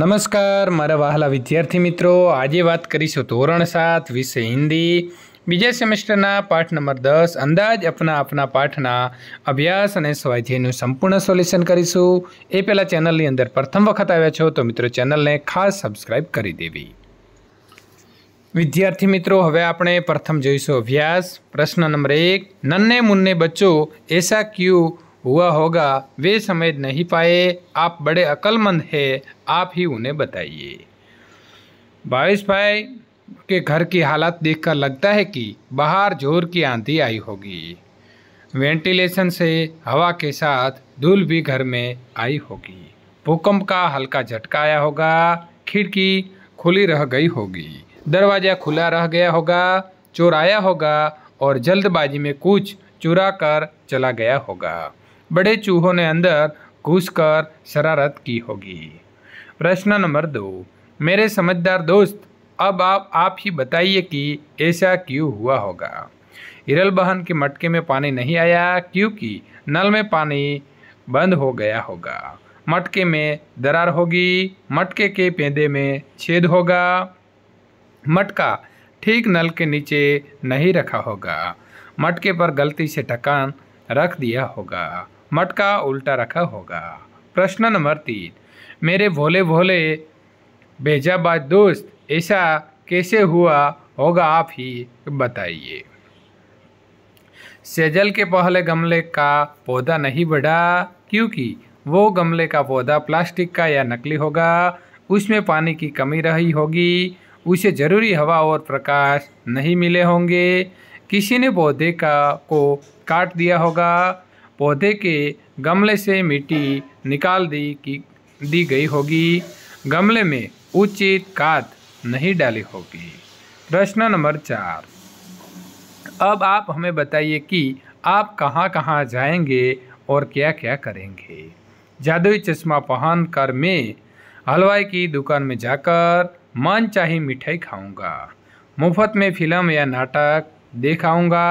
નમસ્કાર મારા વહાલા વિદ્યાર્થી મિત્રો આજે વાત કરીશું ધોરણ સાત વિષય હિન્દી બીજા સેમેસ્ટરના પાઠ નંબર દસ અંદાજ અપના આપના પાઠના અભ્યાસ અને સ્વાધ્યાયનું સંપૂર્ણ સોલ્યુશન કરીશું એ પહેલાં ચેનલની અંદર પ્રથમ વખત આવ્યા છો તો મિત્રો ચેનલને ખાસ સબસ્ક્રાઇબ કરી દેવી વિદ્યાર્થી મિત્રો હવે આપણે પ્રથમ જોઈશું અભ્યાસ પ્રશ્ન નંબર એક નન્ને મુન્ને બચ્ચો એસા ક્યુ हुआ होगा वे समझ नहीं पाए आप बड़े अक्लमंद हैं आप ही उन्हें बताइए बाईस भाई के घर की हालत देखकर लगता है कि बाहर जोर की आंधी आई होगी वेंटिलेशन से हवा के साथ धूल भी घर में आई होगी भूकंप का हल्का झटका आया होगा खिड़की खुली रह गई होगी दरवाज़ा खुला रह गया होगा चोर आया होगा और जल्दबाजी में कुछ चुरा कर चला गया होगा बड़े चूहों ने अंदर घुसकर शरारत की होगी प्रश्न नंबर दो मेरे समझदार दोस्त अब आप आप ही बताइए कि ऐसा क्यों हुआ होगा हिरल बहन के मटके में पानी नहीं आया क्योंकि नल में पानी बंद हो गया होगा मटके में दरार होगी मटके के पेंदे में छेद होगा मटका ठीक नल के नीचे नहीं रखा होगा मटके पर गलती से ढक्कन रख दिया होगा मटका उल्टा रखा होगा प्रश्न नंबर तीन मेरे भोले भोले बेजाबाद दोस्त ऐसा कैसे हुआ होगा आप ही बताइए सेजल के पहले गमले का पौधा नहीं बढ़ा क्योंकि वो गमले का पौधा प्लास्टिक का या नकली होगा उसमें पानी की कमी रही होगी उसे ज़रूरी हवा और प्रकाश नहीं मिले होंगे किसी ने पौधे का को काट दिया होगा पौधे के गमले से मिट्टी निकाल दी की दी गई होगी गमले में उचित खाद नहीं डाली होगी प्रश्न नंबर चार अब आप हमें बताइए कि आप कहाँ कहाँ जाएंगे और क्या क्या करेंगे जादुई चश्मा पहन कर मैं हलवाई की दुकान में जाकर मन चाहे मिठाई खाऊंगा मुफ्त में फिल्म या नाटक देखाऊंगा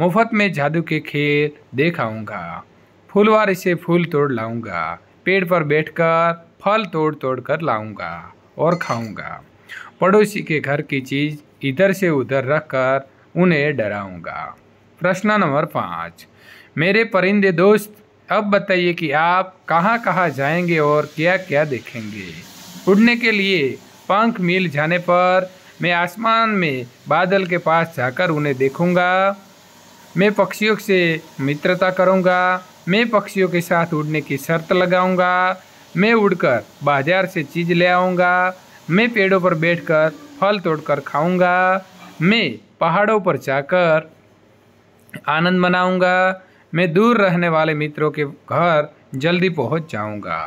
मुफ्त में जादू के खेल देखाऊंगा फुलवारी से फूल तोड़ लाऊंगा पेड़ पर बैठकर फल तोड़ तोड़ कर लाऊंगा और खाऊंगा पड़ोसी के घर की चीज़ इधर से उधर रख कर उन्हें डराऊंगा प्रश्न नंबर पाँच मेरे परिंदे दोस्त अब बताइए कि आप कहाँ कहाँ जाएंगे और क्या क्या देखेंगे उड़ने के लिए पंख मिल जाने पर मैं आसमान में बादल के पास जाकर उन्हें देखूंगा मैं पक्षियों से मित्रता करूँगा मैं पक्षियों के साथ उड़ने की शर्त लगाऊंगा मैं उड़कर बाजार से चीज़ ले आऊंगा मैं पेड़ों पर बैठकर फल तोड़कर खाऊंगा मैं पहाड़ों पर जाकर आनंद मनाऊंगा मैं दूर रहने वाले मित्रों के घर जल्दी पहुंच जाऊंगा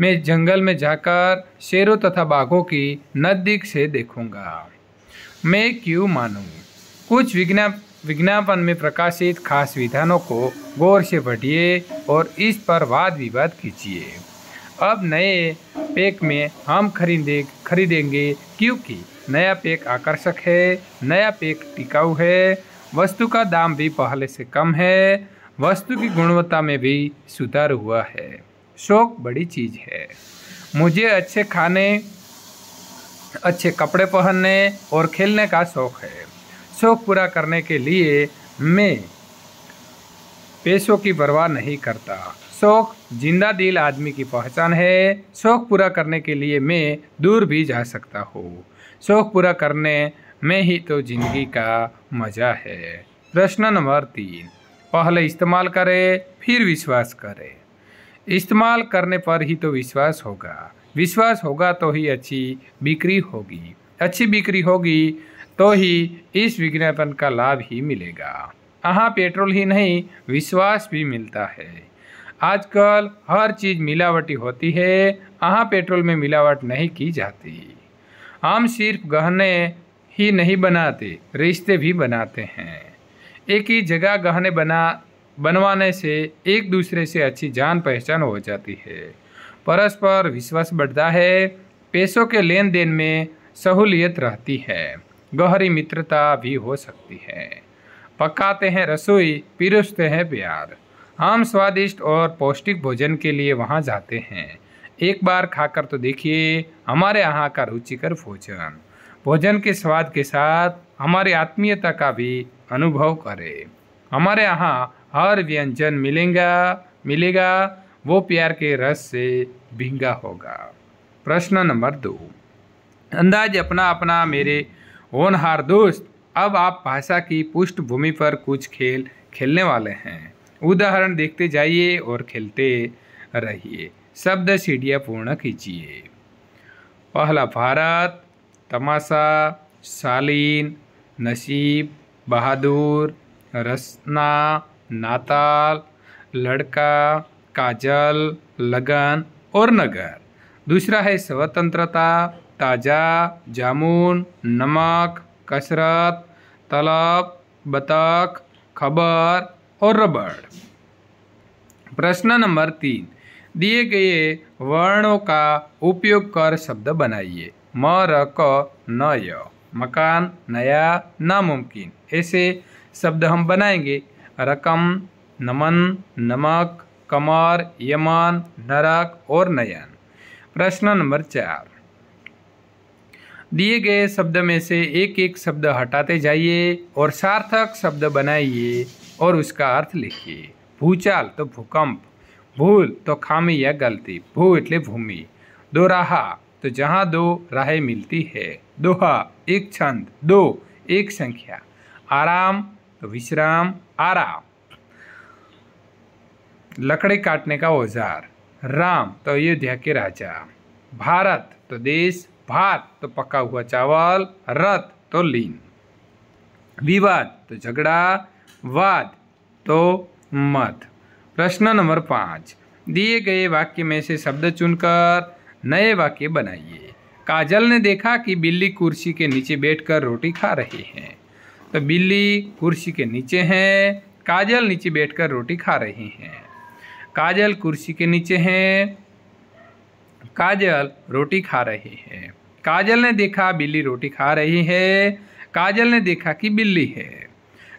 मैं जंगल में जाकर शेरों तथा बाघों की नज़दीक से देखूंगा मैं क्यों मानूं कुछ विज्ञान विज्ञापन में प्रकाशित खास विधानों को गौर से पढ़िए और इस पर वाद विवाद कीजिए अब नए पैक में हम खरीदे खरीदेंगे क्योंकि नया पैक आकर्षक है नया पैक टिकाऊ है वस्तु का दाम भी पहले से कम है वस्तु की गुणवत्ता में भी सुधार हुआ है शौक बड़ी चीज़ है मुझे अच्छे खाने अच्छे कपड़े पहनने और खेलने का शौक है शौक पूरा करने के लिए मैं पैसों की परवाह नहीं करता शौक जिंदा दिल आदमी की पहचान है शौक पूरा करने के लिए मैं दूर भी जा सकता हूँ शौक पूरा करने में ही तो जिंदगी का मज़ा है प्रश्न नंबर तीन पहले इस्तेमाल करें फिर विश्वास करें इस्तेमाल करने पर ही तो विश्वास होगा विश्वास होगा तो ही अच्छी बिक्री होगी अच्छी बिक्री होगी तो ही इस विज्ञापन का लाभ ही मिलेगा यहाँ पेट्रोल ही नहीं विश्वास भी मिलता है आजकल हर चीज़ मिलावटी होती है यहाँ पेट्रोल में मिलावट नहीं की जाती हम सिर्फ गहने ही नहीं बनाते रिश्ते भी बनाते हैं एक ही जगह गहने बना बनवाने से एक दूसरे से अच्छी जान पहचान हो जाती है परस्पर विश्वास बढ़ता है पैसों के लेन देन में सहूलियत रहती है गहरी मित्रता भी हो सकती है पकाते हैं रसोई पिरोसते हैं प्यार हम स्वादिष्ट और पौष्टिक भोजन के लिए वहाँ जाते हैं एक बार खाकर तो देखिए हमारे यहाँ का रुचिकर भोजन भोजन के स्वाद के साथ हमारी आत्मीयता का भी अनुभव करें हमारे यहाँ हर व्यंजन मिलेगा मिलेगा वो प्यार के रस से भींगा होगा प्रश्न नंबर दो अंदाज अपना अपना मेरे होनहार दोस्त अब आप भाषा की पृष्ठभूमि पर कुछ खेल खेलने वाले हैं उदाहरण देखते जाइए और खेलते रहिए शब्द सीढ़ियाँ पूर्ण कीजिए पहला भारत तमाशा शालीन नसीब बहादुर रसना नाताल लड़का काजल लगन और नगर दूसरा है स्वतंत्रता ताज़ा जामुन नमक कसरत तलब बतख खबर और रबड़ प्रश्न नंबर तीन दिए गए वर्णों का उपयोग कर शब्द बनाइए म र क न य मकान नया नामुमकिन ऐसे शब्द हम बनाएंगे रकम नमन नमक कमर यमन नरक और नयन प्रश्न नंबर चार दिए गए शब्द में से एक एक शब्द हटाते जाइए और सार्थक शब्द बनाइए और उसका अर्थ लिखिए भूचाल तो भूकंप भूल तो खामी या गलती भू भूमि दो राहा तो जहाँ दो राहें मिलती है दोहा एक छंद दो एक संख्या आराम तो विश्राम आराम लकड़ी काटने का औजार राम तो अयोध्या के राजा भारत तो देश भात तो पका हुआ चावल रथ तो लीन विवाद तो झगड़ा वाद तो मत प्रश्न नंबर पाँच दिए गए वाक्य में से शब्द चुनकर नए वाक्य बनाइए काजल ने देखा कि बिल्ली कुर्सी के नीचे बैठकर रोटी खा रहे हैं तो बिल्ली कुर्सी के नीचे है काजल नीचे बैठकर रोटी खा रहे हैं काजल कुर्सी के नीचे हैं काजल रोटी खा रहे हैं काजल ने देखा बिल्ली रोटी खा रही है काजल ने देखा कि बिल्ली है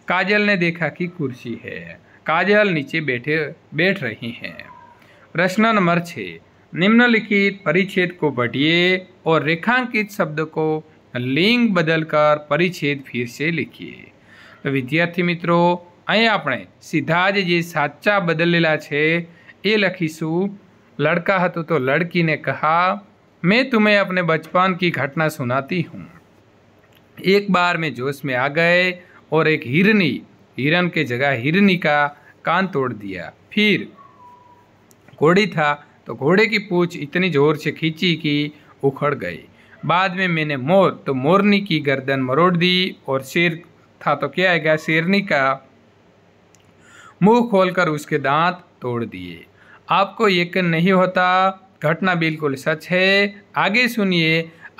काजल ने देखा कि कुर्सी है काजल नीचे बैठे बैठ रही हैं प्रश्न नंबर छः निम्नलिखित परिच्छेद को बढ़िए और रेखांकित शब्द को લિંગ બદલકર પરિચ્છેદ ફિરસે લખીએ તો વિદ્યાર્થી विद्यार्थी मित्रों આપણે સીધા જ જે સાચા બદલેલા છે એ લખીશું લડકા तो लड़की ने कहा मैं तुम्हें अपने बचपन की घटना सुनाती हूँ एक बार मैं जोश में आ गए और एक हिरनी हिरन के जगह हिरनी का कान तोड़ दिया फिर घोड़ी था तो घोड़े की पूछ इतनी जोर से खींची कि उखड़ गई बाद में मैंने मोर तो मोरनी की गर्दन मरोड़ दी और शेर था तो क्या आएगा शेरनी का मुंह खोलकर उसके दांत तोड़ दिए आपको यकीन नहीं होता घटना बिल्कुल सच है आगे सुनिए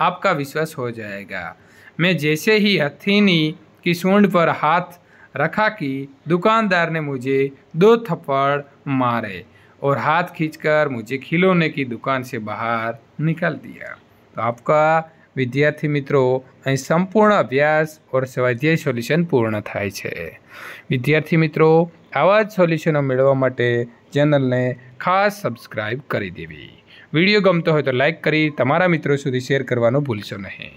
आपका विश्वास हो जाएगा मैं जैसे ही हथीनी की सूंड पर हाथ रखा कि दुकानदार ने मुझे दो थप्पड़ मारे और हाथ खींचकर मुझे खिलौने की दुकान से बाहर निकल दिया तो आपका विद्यार्थी मित्रों संपूर्ण अभ्यास और ઓર सॉल्यूशन पूर्ण પૂર્ણ विद्यार्थी मित्रों आवाज सॉल्यूशनों આવા જ સોલ્યુશનો મેળવવા માટે ચેનલને ખાસ સબસ્ક્રાઈબ વિડીયો ગમતો હોય તો લાઇક કરી તમારા મિત્રો સુધી શેર કરવાનું ભૂલશો નહીં